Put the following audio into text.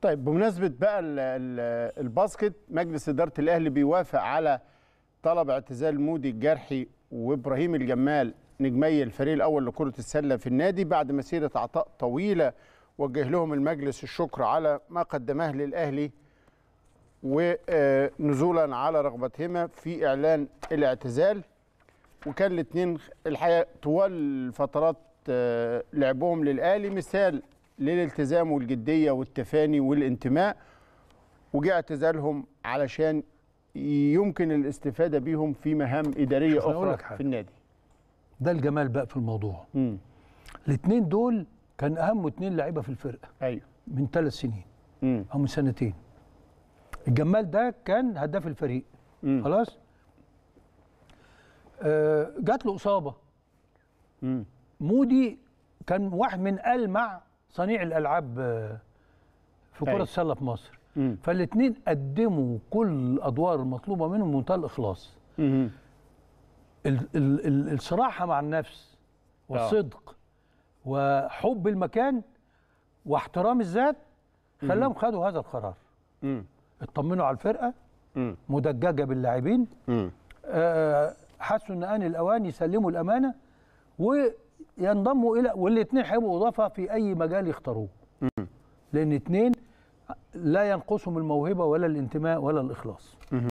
طيب بمناسبه بقى الباسكت مجلس اداره الاهلي بيوافق على طلب اعتزال مودي الجرحي وابراهيم الجمال نجمي الفريق الاول لكره السله في النادي بعد مسيره عطاء طويله وجه لهم المجلس الشكر على ما قدمه للاهلي ونزولا على رغبتهما في اعلان الاعتزال وكان الاثنين الحقيقه طوال فترات آه، لعبهم للاهلي مثال للالتزام والجدية والتفاني والانتماء وجاء اعتزالهم علشان يمكن الاستفادة بيهم في مهام إدارية أخرى في النادي ده الجمال بقى في الموضوع الاثنين دول كان أهم اثنين لعيبة في الفرقة أيوه من ثلاث سنين مم. أو من سنتين الجمال ده كان هداف الفريق مم. خلاص آه جات له إصابة مم. مودي كان واحد من ألمع صنيع الالعاب آه، في كره طيب. السله في مصر فالاثنين قدموا كل الادوار المطلوبه منهم بمنتهى الاخلاص ال ال الصراحه مع النفس والصدق وحب المكان واحترام الذات خلاهم خدوا هذا القرار اطمنوا على الفرقه مدججه باللاعبين آه، حسوا ان ان الاوان يسلموا الامانه و ينضموا الى والاثنين هيبقوا اضافه في اي مجال يختاروه لان اثنين لا ينقصهم الموهبه ولا الانتماء ولا الاخلاص